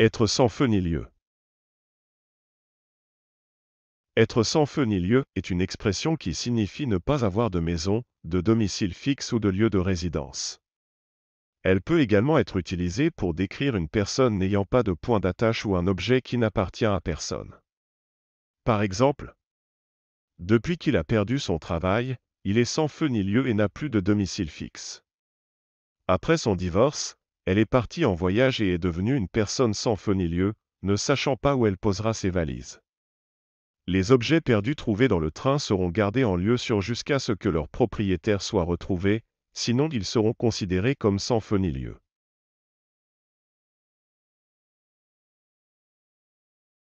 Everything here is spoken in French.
Être sans feu ni lieu. Être sans feu ni lieu est une expression qui signifie ne pas avoir de maison, de domicile fixe ou de lieu de résidence. Elle peut également être utilisée pour décrire une personne n'ayant pas de point d'attache ou un objet qui n'appartient à personne. Par exemple, depuis qu'il a perdu son travail, il est sans feu ni lieu et n'a plus de domicile fixe. Après son divorce, elle est partie en voyage et est devenue une personne sans feu lieu, ne sachant pas où elle posera ses valises. Les objets perdus trouvés dans le train seront gardés en lieu sûr jusqu'à ce que leur propriétaire soit retrouvé, sinon ils seront considérés comme sans feu lieu.